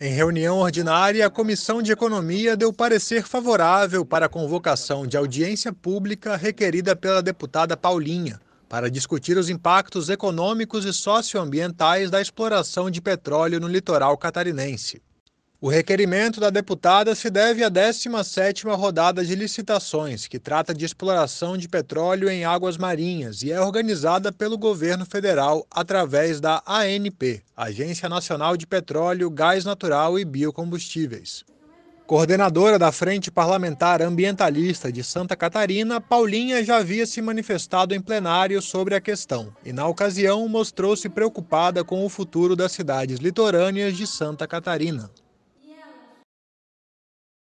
Em reunião ordinária, a Comissão de Economia deu parecer favorável para a convocação de audiência pública requerida pela deputada Paulinha para discutir os impactos econômicos e socioambientais da exploração de petróleo no litoral catarinense. O requerimento da deputada se deve à 17ª rodada de licitações, que trata de exploração de petróleo em águas marinhas e é organizada pelo governo federal através da ANP, Agência Nacional de Petróleo, Gás Natural e Biocombustíveis. Coordenadora da Frente Parlamentar Ambientalista de Santa Catarina, Paulinha já havia se manifestado em plenário sobre a questão e, na ocasião, mostrou-se preocupada com o futuro das cidades litorâneas de Santa Catarina.